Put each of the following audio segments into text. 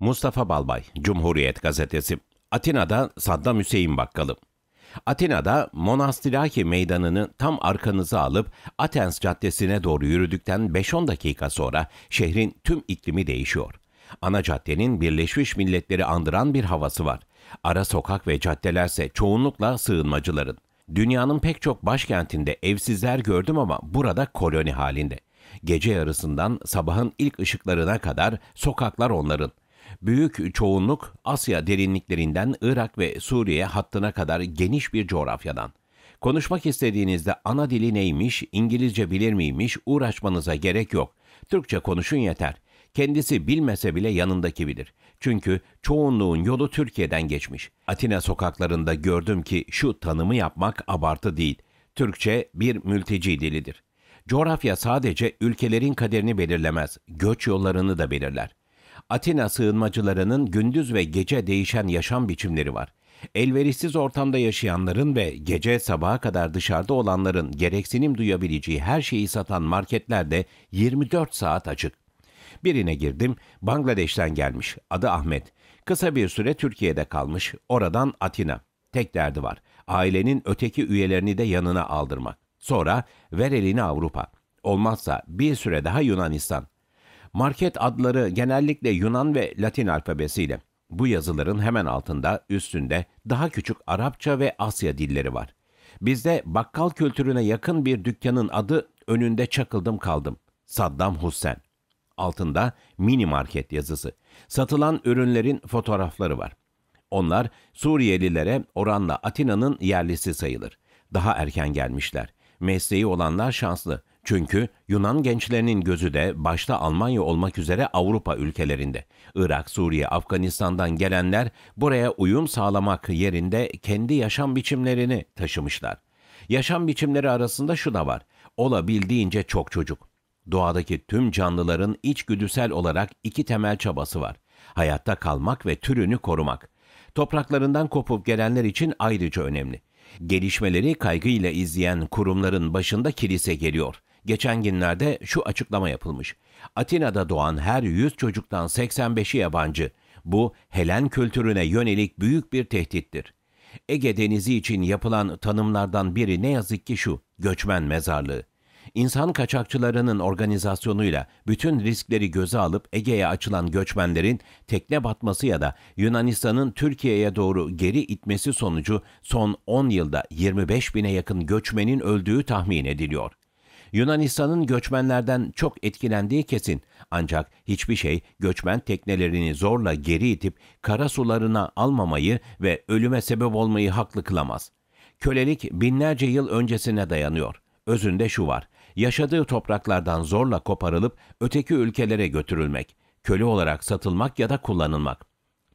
Mustafa Balbay, Cumhuriyet Gazetesi. Atina'da Saddam Hüseyin Bakkalı. Atina'da Monastiraki Meydanı'nı tam arkanıza alıp Atens Caddesi'ne doğru yürüdükten 5-10 dakika sonra şehrin tüm iklimi değişiyor. Ana caddenin Birleşmiş Milletleri andıran bir havası var. Ara sokak ve caddelerse çoğunlukla sığınmacıların. Dünyanın pek çok başkentinde evsizler gördüm ama burada koloni halinde. Gece yarısından sabahın ilk ışıklarına kadar sokaklar onların. Büyük çoğunluk Asya derinliklerinden Irak ve Suriye hattına kadar geniş bir coğrafyadan. Konuşmak istediğinizde ana dili neymiş, İngilizce bilir miymiş uğraşmanıza gerek yok. Türkçe konuşun yeter. Kendisi bilmese bile yanındaki bilir. Çünkü çoğunluğun yolu Türkiye'den geçmiş. Atina sokaklarında gördüm ki şu tanımı yapmak abartı değil. Türkçe bir mülteci dilidir. Coğrafya sadece ülkelerin kaderini belirlemez, göç yollarını da belirler. Atina sığınmacılarının gündüz ve gece değişen yaşam biçimleri var. Elverişsiz ortamda yaşayanların ve gece sabaha kadar dışarıda olanların gereksinim duyabileceği her şeyi satan marketler de 24 saat açık. Birine girdim, Bangladeş'ten gelmiş, adı Ahmet. Kısa bir süre Türkiye'de kalmış, oradan Atina. Tek derdi var, ailenin öteki üyelerini de yanına aldırmak. Sonra ver elini Avrupa. Olmazsa bir süre daha Yunanistan. Market adları genellikle Yunan ve Latin alfabesiyle. Bu yazıların hemen altında, üstünde daha küçük Arapça ve Asya dilleri var. Bizde bakkal kültürüne yakın bir dükkanın adı önünde çakıldım kaldım. Saddam Hussein. Altında mini market yazısı. Satılan ürünlerin fotoğrafları var. Onlar Suriyelilere oranla Atina'nın yerlisi sayılır. Daha erken gelmişler. Mesleği olanlar şanslı. Çünkü Yunan gençlerinin gözü de başta Almanya olmak üzere Avrupa ülkelerinde. Irak, Suriye, Afganistan'dan gelenler buraya uyum sağlamak yerinde kendi yaşam biçimlerini taşımışlar. Yaşam biçimleri arasında şu da var. Olabildiğince çok çocuk. Doğadaki tüm canlıların içgüdüsel olarak iki temel çabası var. Hayatta kalmak ve türünü korumak. Topraklarından kopup gelenler için ayrıca önemli. Gelişmeleri kaygıyla izleyen kurumların başında kilise geliyor. Geçen günlerde şu açıklama yapılmış. Atina'da doğan her 100 çocuktan 85'i yabancı. Bu Helen kültürüne yönelik büyük bir tehdittir. Ege Denizi için yapılan tanımlardan biri ne yazık ki şu, göçmen mezarlığı. İnsan kaçakçılarının organizasyonuyla bütün riskleri göze alıp Ege'ye açılan göçmenlerin tekne batması ya da Yunanistan'ın Türkiye'ye doğru geri itmesi sonucu son 10 yılda 25 bine yakın göçmenin öldüğü tahmin ediliyor. Yunanistan'ın göçmenlerden çok etkilendiği kesin. Ancak hiçbir şey göçmen teknelerini zorla geri itip kara sularına almamayı ve ölüme sebep olmayı haklı kılamaz. Kölelik binlerce yıl öncesine dayanıyor. Özünde şu var. Yaşadığı topraklardan zorla koparılıp öteki ülkelere götürülmek, köle olarak satılmak ya da kullanılmak.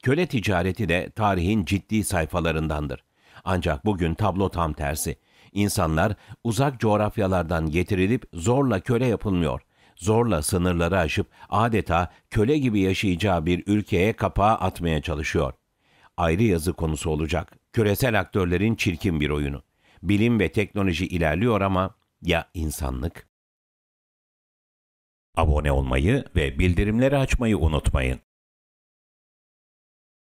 Köle ticareti de tarihin ciddi sayfalarındandır. Ancak bugün tablo tam tersi. İnsanlar uzak coğrafyalardan getirilip zorla köle yapılmıyor. Zorla sınırları aşıp adeta köle gibi yaşayacağı bir ülkeye kapağı atmaya çalışıyor. Ayrı yazı konusu olacak. Küresel aktörlerin çirkin bir oyunu. Bilim ve teknoloji ilerliyor ama ya insanlık? Abone olmayı ve bildirimleri açmayı unutmayın.